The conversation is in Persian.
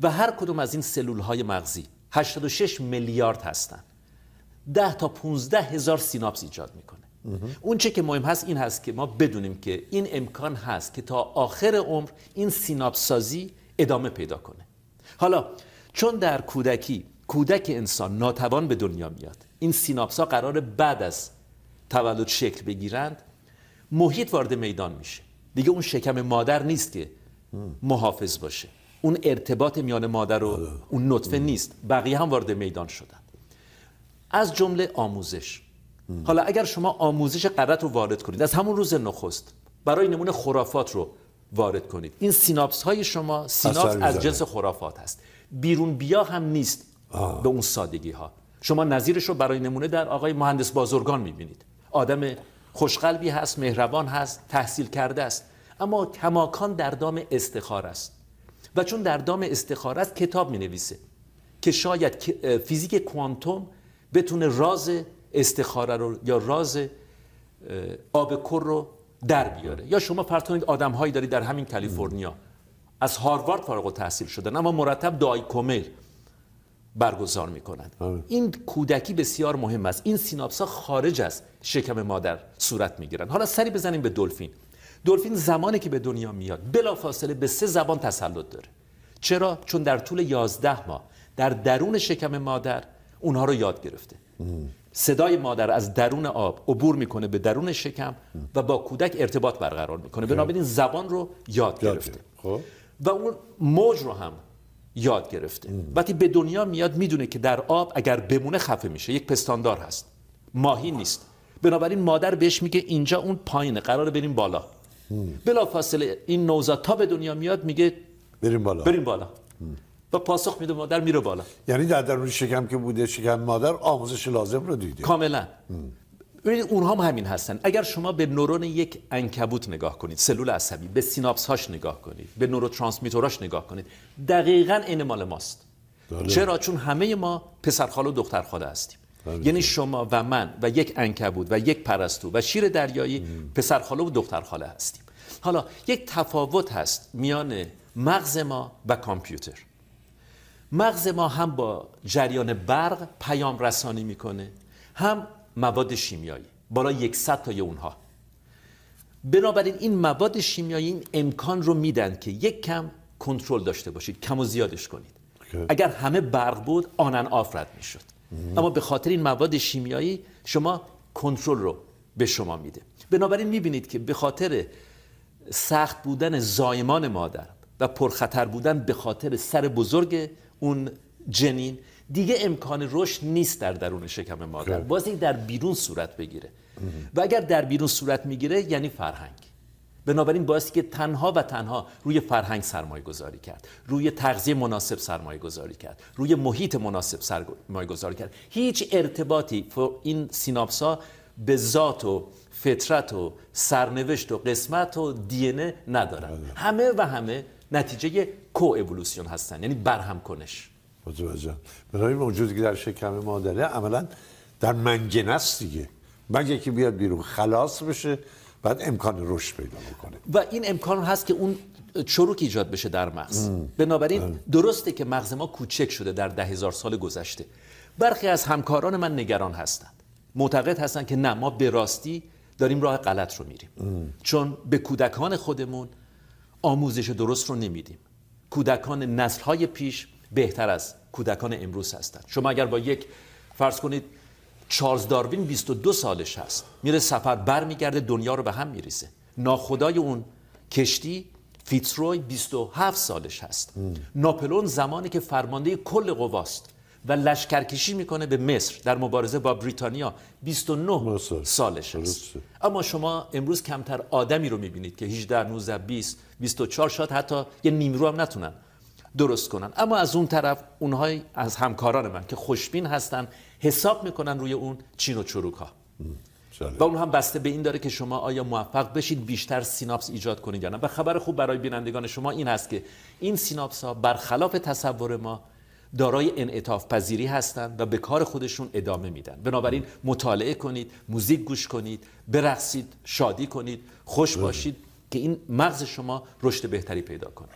و هر کدوم از این سلول های مغزی 86 میلیارد هستند 10 تا 15 هزار سیناپس ایجاد میکنه اون چه که مهم هست این هست که ما بدونیم که این امکان هست که تا آخر عمر این سیناپس سازی ادامه پیدا کنه حالا چون در کودکی کودک انسان ناتوان به دنیا میاد این سیناپس ها قرار بعد از تولد شکل بگیرند محیط وارد میدان میشه دیگه اون شکم مادر نیست که محافظ باشه اون ارتباط میان مادر و آره. اون نطفه نیست بقیه هم وارد میدان شدن از جمله آموزش حالا اگر شما آموزش غلط رو وارد کنید از همون روز نخست برای نمونه خرافات رو وارد کنید این سیناپس های شما سیناپس از جنس خرافات هست بیرون بیا هم نیست به اون سادگی ها شما نظیرش رو برای نمونه در آقای مهندس بازرگان میبینید آدم خوشقلبی هست مهربان هست تحصیل کرده است اما کماکان در دام استخار است و چون در دام استخاره است کتاب می نویسه که شاید فیزیک کوانتوم بتونه راز استخاره رو یا راز آب کر رو در بیاره یا شما فرض کنید آدم هایی دارید در همین کالیفرنیا از هاروارد فارغ التحصیل شدن اما مرتب دعای برگزار میکنند این کودکی بسیار مهم است این سیناپس ها خارج از شکم مادر صورت گیرند حالا سری بزنیم به دلفین دلفین زمانی که به دنیا میاد بلافاصله به سه زبان تسلط داره چرا چون در طول یازده ماه در درون شکم مادر اونها رو یاد گرفته صدای مادر از درون آب عبور میکنه به درون شکم و با کودک ارتباط برقرار میکنه بنابراین خب. زبان رو یاد گرفته خب. و اون موج رو هم یاد گرفته وقتی به دنیا میاد میدونه که در آب اگر بمونه خفه میشه یک پستاندار هست ماهی نیست بنابراین مادر بهش میگه اینجا اون پایینه قرار بریم بالا بلا فاصله این نوزاد تا به دنیا میاد میگه بریم بالا بریم بالا و پاسخ میده مادر میره بالا یعنی در درون شکم که بوده شکم مادر آموزش لازم رو دیده کاملا ببینید اونها هم همین هستن اگر شما به نورون یک انکبوت نگاه کنید سلول عصبی به سیناپس هاش نگاه کنید به نوروترانسمیتوراش نگاه کنید دقیقا این مال ماست بله. چرا چون همه ما پسرخاله و دخترخاله هستیم بله. یعنی شما و من و یک انکبوت و یک پرستو و شیر دریایی پسرخاله و دخترخاله هستیم حالا یک تفاوت هست میان مغز ما و کامپیوتر مغز ما هم با جریان برق پیام رسانی میکنه هم مواد شیمیایی بالا یک تا اونها بنابراین این مواد شیمیایی این امکان رو میدن که یک کم کنترل داشته باشید کم و زیادش کنید اگر همه برق بود آنن آفرد میشد اما به خاطر این مواد شیمیایی شما کنترل رو به شما میده بنابراین میبینید که به خاطر سخت بودن زایمان مادر و پرخطر بودن به خاطر سر بزرگ اون جنین دیگه امکان رشد نیست در درون شکم مادر خب. بازی در بیرون صورت بگیره و اگر در بیرون صورت میگیره یعنی فرهنگ بنابراین باعث که تنها و تنها روی فرهنگ سرمایه گذاری کرد روی تغذیه مناسب سرمایه گذاری کرد روی محیط مناسب سرمایه گذاری کرد هیچ ارتباطی این سینابسا به ذات و فطرت و سرنوشت و قسمت و دینه ندارن همه و همه نتیجه کو اولوسیون هستن یعنی برهم کنش متوجه برای موجودی که در شکم مادره عملا در منگنه است دیگه مگه که بیاد بیرون خلاص بشه بعد امکان رشد پیدا بکنه و این امکان هست که اون چروک ایجاد بشه در مغز ام. بنابراین درسته که مغز ما کوچک شده در ده هزار سال گذشته برخی از همکاران من نگران هستند معتقد هستن که نه ما به راستی داریم راه غلط رو میریم چون به کودکان خودمون آموزش درست رو نمیدیم کودکان نسلهای پیش بهتر از کودکان امروز هستند شما اگر با یک فرض کنید چارلز داروین 22 سالش هست میره سفر برمیگرده دنیا رو به هم میریزه ناخدای اون کشتی فیتروی 27 سالش هست ناپلون زمانی که فرمانده کل قواست و لشکرکشی میکنه به مصر در مبارزه با بریتانیا 29 سال. سالش است اما شما امروز کمتر آدمی رو میبینید که 18 19 20 24 شاد حتی یه نیمرو هم نتونن درست کنن اما از اون طرف اونهای از همکاران من که خوشبین هستن حساب میکنن روی اون چین و چروک ها و اون هم بسته به این داره که شما آیا موفق بشید بیشتر سیناپس ایجاد کنید یا نه و خبر خوب برای بینندگان شما این است که این سیناپس ها برخلاف تصور ما دارای انعطاف پذیری هستند و به کار خودشون ادامه میدن بنابراین مطالعه کنید موزیک گوش کنید برقصید شادی کنید خوش بله. باشید که این مغز شما رشد بهتری پیدا کنه